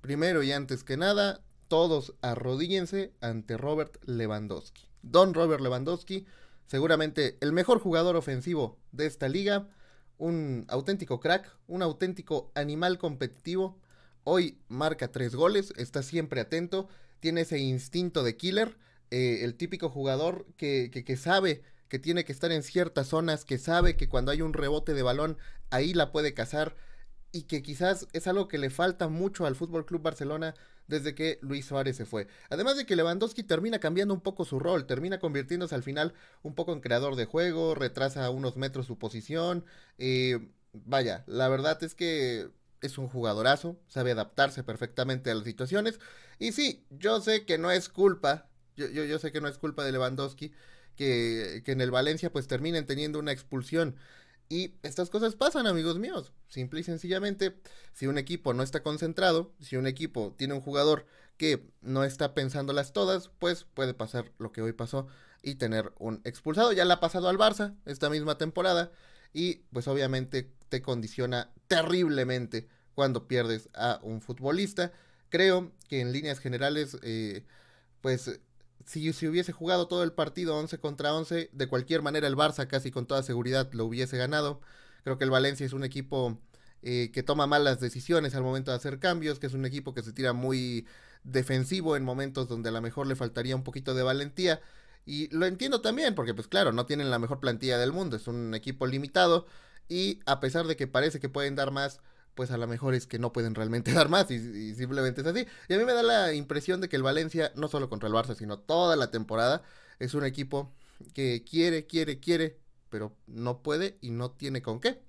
Primero y antes que nada, todos arrodíllense ante Robert Lewandowski. Don Robert Lewandowski, seguramente el mejor jugador ofensivo de esta liga, un auténtico crack, un auténtico animal competitivo. Hoy marca tres goles, está siempre atento, tiene ese instinto de killer, eh, el típico jugador que sabe que tiene que estar en ciertas zonas, que sabe que cuando hay un rebote de balón ahí la puede cazar y que quizás es algo que le falta mucho al Fútbol Club Barcelona desde que Luis Suárez se fue. Además de que Lewandowski termina cambiando un poco su rol, termina convirtiéndose al final un poco en creador de juego, retrasa unos metros su posición. y eh, vaya, la verdad es que es un jugadorazo, sabe adaptarse perfectamente a las situaciones. Y sí, yo sé que no es culpa, yo, yo, yo sé que no es culpa de Lewandowski que, que en el Valencia pues terminen teniendo una expulsión. Y estas cosas pasan, amigos míos. Simple y sencillamente, si un equipo no está concentrado, si un equipo tiene un jugador que no está pensándolas todas, pues puede pasar lo que hoy pasó y tener un expulsado. Ya la ha pasado al Barça esta misma temporada y pues obviamente te condiciona terriblemente cuando pierdes a un futbolista. Creo que en líneas generales, eh, pues si, si hubiese jugado todo el partido 11 contra 11, de cualquier manera el Barça casi con toda seguridad lo hubiese ganado. Creo que el Valencia es un equipo eh, que toma malas decisiones al momento de hacer cambios, que es un equipo que se tira muy defensivo en momentos donde a lo mejor le faltaría un poquito de valentía. Y lo entiendo también, porque pues claro, no tienen la mejor plantilla del mundo, es un equipo limitado y a pesar de que parece que pueden dar más, pues a lo mejor es que no pueden realmente dar más y, simplemente es así. Y a mí me da la impresión de que el Valencia, no solo contra el Barça, sino toda la temporada, es un equipo que quiere, quiere, quiere, pero no puede y no tiene con qué.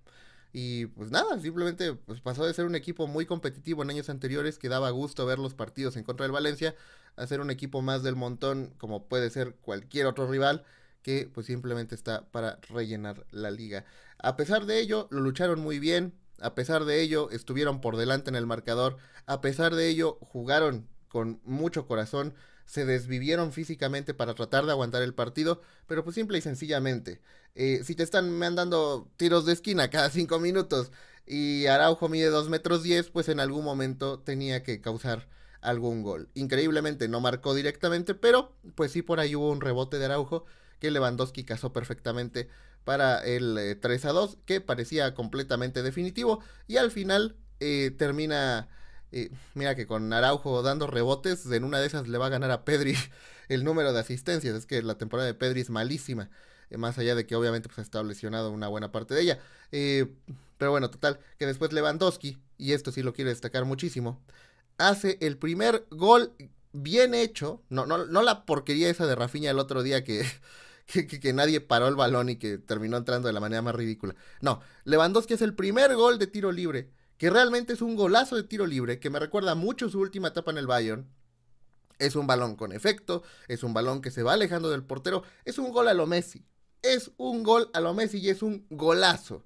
Y pues nada, simplemente pues pasó de ser un equipo muy competitivo en años anteriores que daba gusto ver los partidos en contra del Valencia a ser un equipo más del montón como puede ser cualquier otro rival que pues simplemente está para rellenar la liga. A pesar de ello, lo lucharon muy bien, a pesar de ello, estuvieron por delante en el marcador. A pesar de ello, jugaron con mucho corazón. Se desvivieron físicamente para tratar de aguantar el partido. Pero pues simple y sencillamente. Eh, si te están mandando tiros de esquina cada cinco minutos y Araujo mide dos metros 10, pues en algún momento tenía que causar algún gol. Increíblemente no marcó directamente, pero pues sí por ahí hubo un rebote de Araujo que Lewandowski cazó perfectamente para el 3 eh, a 2, que parecía completamente definitivo. Y al final eh, termina. Eh, mira que con Araujo dando rebotes, en una de esas le va a ganar a Pedri el número de asistencias. Es que la temporada de Pedri es malísima. más allá de que obviamente pues, está lesionado una buena parte de ella. pero bueno, total, que después Lewandowski, y esto sí lo quiero destacar muchísimo, hace el primer gol bien hecho. No, no, no la porquería esa de Rafinha el otro día que que, nadie paró el balón y que terminó entrando de la manera más ridícula. No, Lewandowski es el primer gol de tiro libre, que realmente es un golazo de tiro libre, que me recuerda mucho su última etapa en el Bayern. Es un balón con efecto, es un balón que se va alejando del portero, es un gol a lo Messi. Es un gol a lo Messi y es un golazo.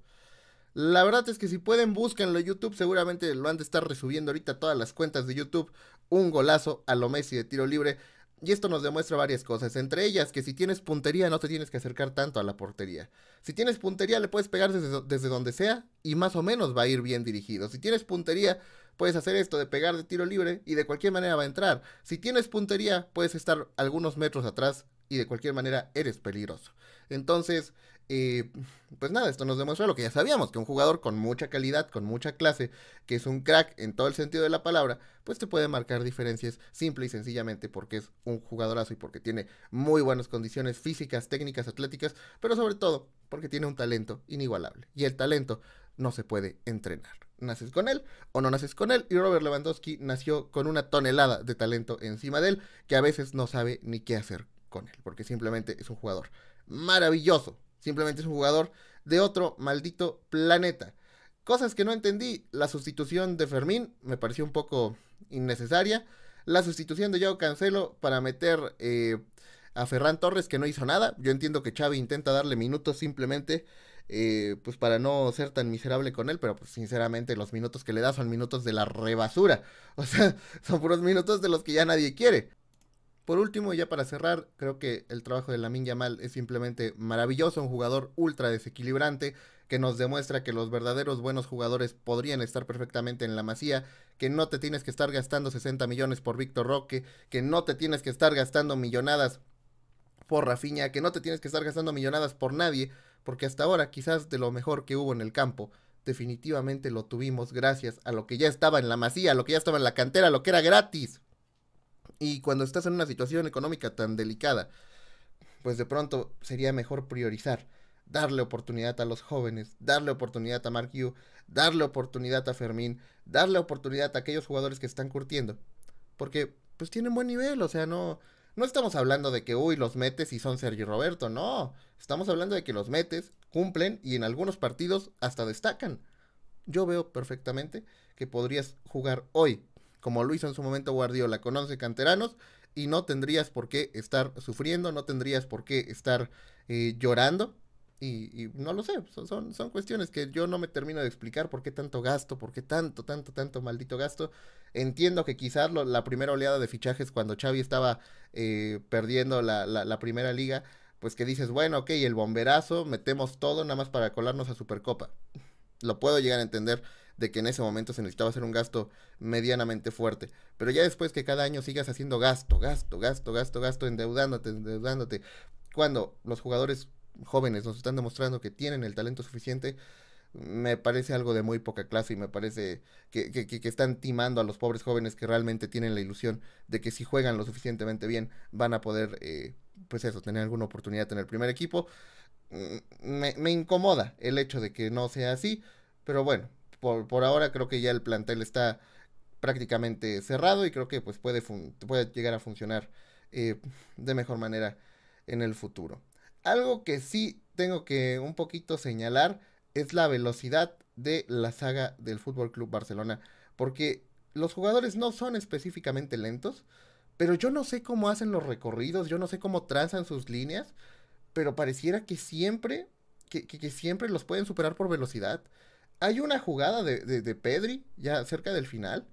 La verdad es que si pueden, búsquenlo en YouTube. Seguramente lo han de estar resubiendo ahorita todas las cuentas de YouTube. Un golazo a lo Messi de tiro libre. Y esto nos demuestra varias cosas, entre ellas que si tienes puntería no te tienes que acercar tanto a la portería. Si tienes puntería le puedes pegar desde, desde, donde sea y más o menos va a ir bien dirigido. Si tienes puntería puedes hacer esto de pegar de tiro libre y de cualquier manera va a entrar. Si tienes puntería puedes estar algunos metros atrás y de cualquier manera eres peligroso. Entonces y eh, pues nada, esto nos demuestra lo que ya sabíamos, que un jugador con mucha calidad, con mucha clase, que es un crack en todo el sentido de la palabra, pues te puede marcar diferencias simple y sencillamente porque es un jugadorazo y porque tiene muy buenas condiciones físicas, técnicas, atléticas, pero sobre todo porque tiene un talento inigualable. Y el talento no se puede entrenar. Naces con él o no naces con él. Y Robert Lewandowski nació con una tonelada de talento encima de él que a veces no sabe ni qué hacer con él, porque simplemente es un jugador maravilloso, Simplemente es un jugador de otro maldito planeta. Cosas que no entendí. La sustitución de Fermín me pareció un poco innecesaria. La sustitución de Yao Cancelo para meter eh, a Ferran Torres que no hizo nada. Yo entiendo que Xavi intenta darle minutos simplemente eh, pues para no ser tan miserable con él, pero pues sinceramente los minutos que le da son minutos de la rebasura. O sea, son puros minutos de los que ya nadie quiere. Por último, ya para cerrar, creo que el trabajo de Lamin Yamal es simplemente maravilloso, un jugador ultra desequilibrante que nos demuestra que los verdaderos buenos jugadores podrían estar perfectamente en la masía, que no te tienes que estar gastando 60 millones por Víctor Roque, que no te tienes que estar gastando millonadas por Rafinha, que no te tienes que estar gastando millonadas por nadie, porque hasta ahora quizás de lo mejor que hubo en el campo definitivamente lo tuvimos gracias a lo que ya estaba en la masía, a lo que ya estaba en la cantera, a lo que era gratis. Y cuando estás en una situación económica tan delicada, pues de pronto sería mejor priorizar, darle oportunidad a los jóvenes, darle oportunidad a Mark Yu, darle oportunidad a Fermín, darle oportunidad a aquellos jugadores que están curtiendo. Porque pues tienen buen nivel, o sea, no, no estamos hablando de que, uy, los metes y son Sergio Roberto, no. Estamos hablando de que los metes, cumplen y en algunos partidos hasta destacan. Yo veo perfectamente que podrías jugar hoy como lo en su momento Guardiola, la conoce canteranos, y no tendrías por qué estar sufriendo, no tendrías por qué estar eh, llorando. Y, no lo sé, son, son, cuestiones que yo no me termino de explicar por qué tanto gasto, por qué tanto, tanto, tanto maldito gasto. Entiendo que quizás lo, la primera oleada de fichajes cuando Xavi estaba eh, perdiendo la, la primera liga, pues que dices, bueno, ok, el bomberazo, metemos todo nada más para colarnos a Supercopa. Lo puedo llegar a entender de que en ese momento se necesitaba hacer un gasto medianamente fuerte. Pero ya después que cada año sigas haciendo gasto, gasto, gasto, gasto, gasto, endeudándote, endeudándote, cuando los jugadores jóvenes nos están demostrando que tienen el talento suficiente, me parece algo de muy poca clase y me parece que, están timando a los pobres jóvenes que realmente tienen la ilusión de que si juegan lo suficientemente bien van a poder, eh, pues eso, tener alguna oportunidad en el primer equipo. Mm, me incomoda el hecho de que no sea así, pero bueno, por, ahora creo que ya el plantel está prácticamente cerrado y creo que pues puede, puede llegar a funcionar eh, de mejor manera en el futuro. Algo que sí tengo que un poquito señalar es la velocidad de la saga del Fútbol Club Barcelona, porque los jugadores no son específicamente lentos, pero yo no sé cómo hacen los recorridos, yo no sé cómo trazan sus líneas, pero pareciera que siempre, que siempre los pueden superar por velocidad hay una jugada de, Pedri, ya cerca del final,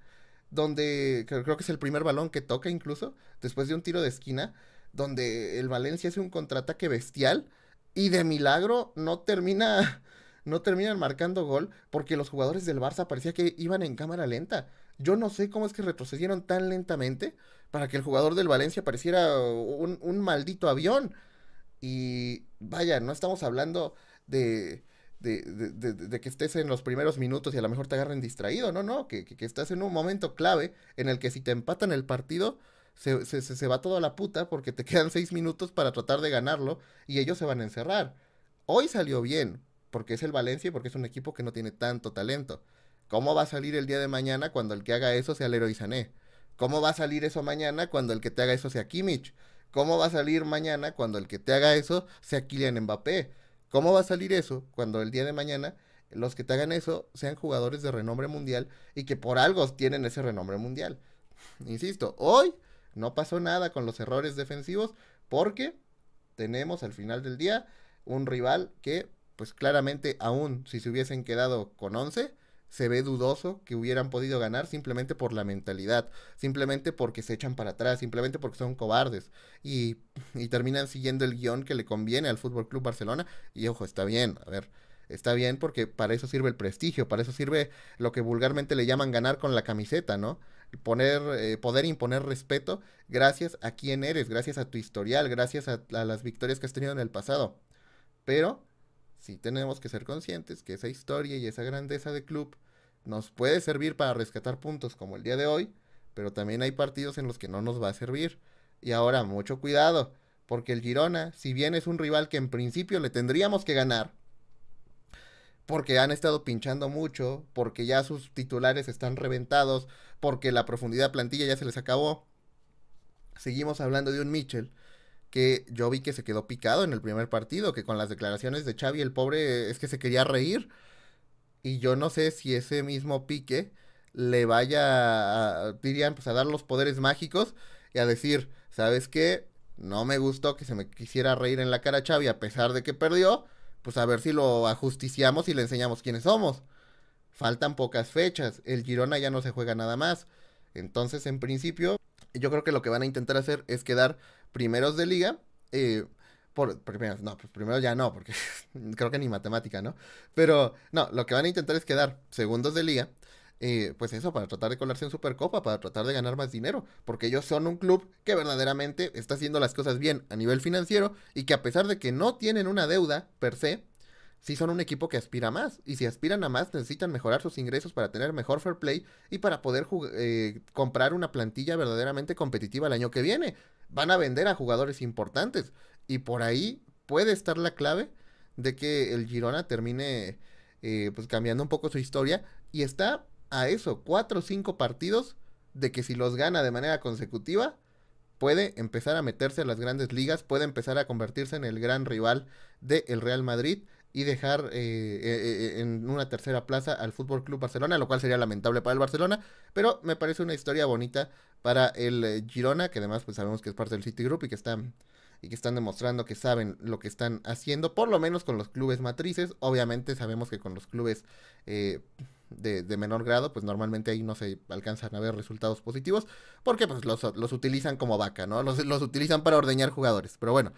donde creo que es el primer balón que toca incluso, después de un tiro de esquina, donde el Valencia hace un contraataque bestial y de milagro no termina, no terminan marcando gol porque los jugadores del Barça parecía que iban en cámara lenta. Yo no sé cómo es que retrocedieron tan lentamente para que el jugador del Valencia pareciera un maldito avión. Y vaya, no estamos hablando de, de, de, de, que estés en los primeros minutos y a lo mejor te agarren distraído, no, no, que, estás en un momento clave en el que si te empatan el partido, se, va todo a la puta porque te quedan seis minutos para tratar de ganarlo y ellos se van a encerrar. Hoy salió bien, porque es el Valencia y porque es un equipo que no tiene tanto talento. ¿Cómo va a salir el día de mañana cuando el que haga eso sea Leroy Sané? ¿Cómo va a salir eso mañana cuando el que te haga eso sea Kimmich? ¿Cómo va a salir mañana cuando el que te haga eso sea Kylian Mbappé? ¿Cómo va a salir eso cuando el día de mañana los que te hagan eso sean jugadores de renombre mundial y que por algo tienen ese renombre mundial? Insisto, hoy no pasó nada con los errores defensivos porque tenemos al final del día un rival que pues claramente aún si se hubiesen quedado con 11, se ve dudoso que hubieran podido ganar simplemente por la mentalidad, simplemente porque se echan para atrás, simplemente porque son cobardes y, terminan siguiendo el guión que le conviene al Fútbol Club Barcelona. Y ojo, está bien, a ver, está bien porque para eso sirve el prestigio, para eso sirve lo que vulgarmente le llaman ganar con la camiseta, ¿no? Poner, eh, poder imponer respeto gracias a quién eres, gracias a tu historial, gracias a las victorias que has tenido en el pasado. Pero sí tenemos que ser conscientes que esa historia y esa grandeza de club nos puede servir para rescatar puntos como el día de hoy, pero también hay partidos en los que no nos va a servir. Y ahora, mucho cuidado, porque el Girona, si bien es un rival que en principio le tendríamos que ganar, porque han estado pinchando mucho, porque ya sus titulares están reventados, porque la profundidad plantilla ya se les acabó. Seguimos hablando de un Mitchell que yo vi que se quedó picado en el primer partido, que con las declaraciones de Xavi el pobre es que se quería reír. Y yo no sé si ese mismo pique le vaya a, pues, a dar los poderes mágicos y a decir, ¿sabes qué? No me gustó que se me quisiera reír en la cara Xavi a pesar de que perdió, pues a ver si lo ajusticiamos y le enseñamos quiénes somos. Faltan pocas fechas, el Girona ya no se juega nada más. Entonces, en principio, yo creo que lo que van a intentar hacer es quedar primeros de liga. Eh, por primeros, no, pues primero ya no, porque creo que ni matemática, ¿no? Pero no, lo que van a intentar es quedar segundos de liga. Eh, pues eso, para tratar de colarse en Supercopa, para tratar de ganar más dinero, porque ellos son un club que verdaderamente está haciendo las cosas bien a nivel financiero y que a pesar de que no tienen una deuda per se, ...si son un equipo que aspira más. Y si aspiran a más, necesitan mejorar sus ingresos para tener mejor fair play y para poder eh, comprar una plantilla verdaderamente competitiva el año que viene. Van a vender a jugadores importantes. Y por ahí puede estar la clave de que el Girona termine eh, pues cambiando un poco su historia. Y está a eso, cuatro o cinco partidos de que si los gana de manera consecutiva, puede empezar a meterse en las grandes ligas, puede empezar a convertirse en el gran rival del Real Madrid y dejar eh, eh, eh, en una tercera plaza al Fútbol Club Barcelona, lo cual sería lamentable para el Barcelona, pero me parece una historia bonita para el Girona, que además pues sabemos que es parte del City Group y que están y que están demostrando que saben lo que están haciendo, por lo menos con los clubes matrices. Obviamente sabemos que con los clubes de, menor grado, pues normalmente ahí no se alcanzan a ver resultados positivos, porque pues los, utilizan como vaca, ¿no? Los, los, utilizan para ordeñar jugadores. Pero bueno,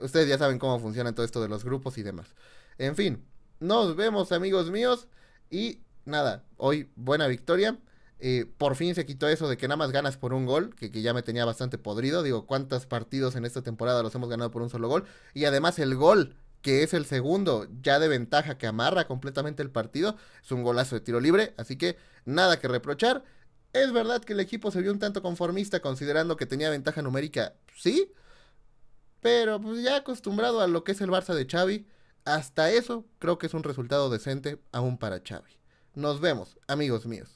ustedes ya saben cómo funciona todo esto de los grupos y demás. En fin, nos vemos amigos míos y nada, hoy buena victoria. Eh, por fin se quitó eso de que nada más ganas por un gol, que, que, ya me tenía bastante podrido. Digo, ¿cuántos partidos en esta temporada los hemos ganado por un solo gol? Y además el gol, que es el segundo ya de ventaja que amarra completamente el partido, es un golazo de tiro libre, así que nada que reprochar. Es verdad que el equipo se vio un tanto conformista considerando que tenía ventaja numérica, sí, pero pues ya acostumbrado a lo que es el Barça de Xavi, hasta eso creo que es un resultado decente aún para Xavi. Nos vemos, amigos míos.